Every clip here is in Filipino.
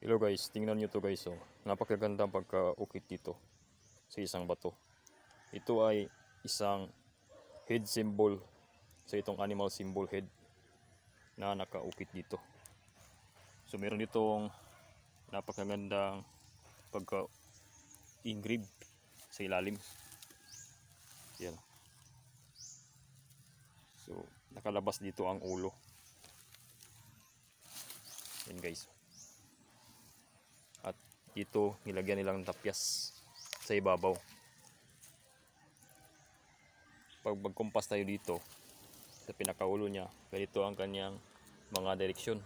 Hello guys, tingnan nyo to guys oh. Napakaganda ang pagka-ukit dito sa isang bato. Ito ay isang head symbol sa itong animal symbol head na nakaukit dito. So meron itong napakagandang pagka-ingrib sa ilalim. Yan. So nakalabas dito ang ulo. Yan guys dito nilagyan nilang tapyas sa ibabaw pag magkumpas tayo dito sa pinakaulo niya ganito ang kanyang mga direksyon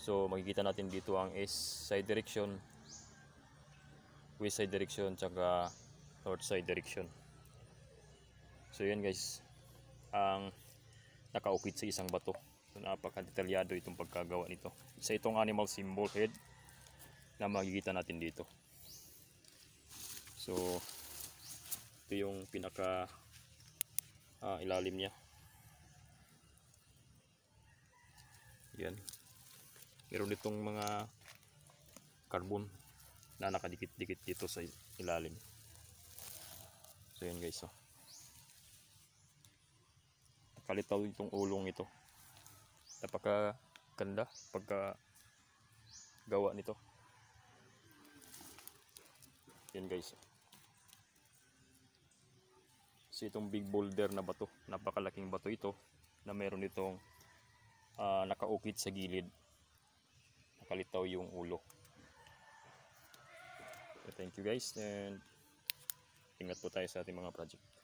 so makikita natin dito ang east side direction west side direction tsaka north side direction so yan guys ang nakaukit sa isang bato so napaka detalyado itong pagkagawa nito sa itong animal symbol head na makikita natin dito. So, ito yung pinaka ah, ilalim niya. Yan. Meron itong mga carbon na nakadikit-dikit dito sa ilalim. So, yan guys. Oh. Kalitaw itong ulong ito. Napaka ganda pagka gawa nito. Yan guys. So itong big boulder na bato, napakalaking bato ito na meron itong uh, nakaukit sa gilid. Nakalitaw yung ulo. So, thank you guys and ingat po tayo sa ating mga project.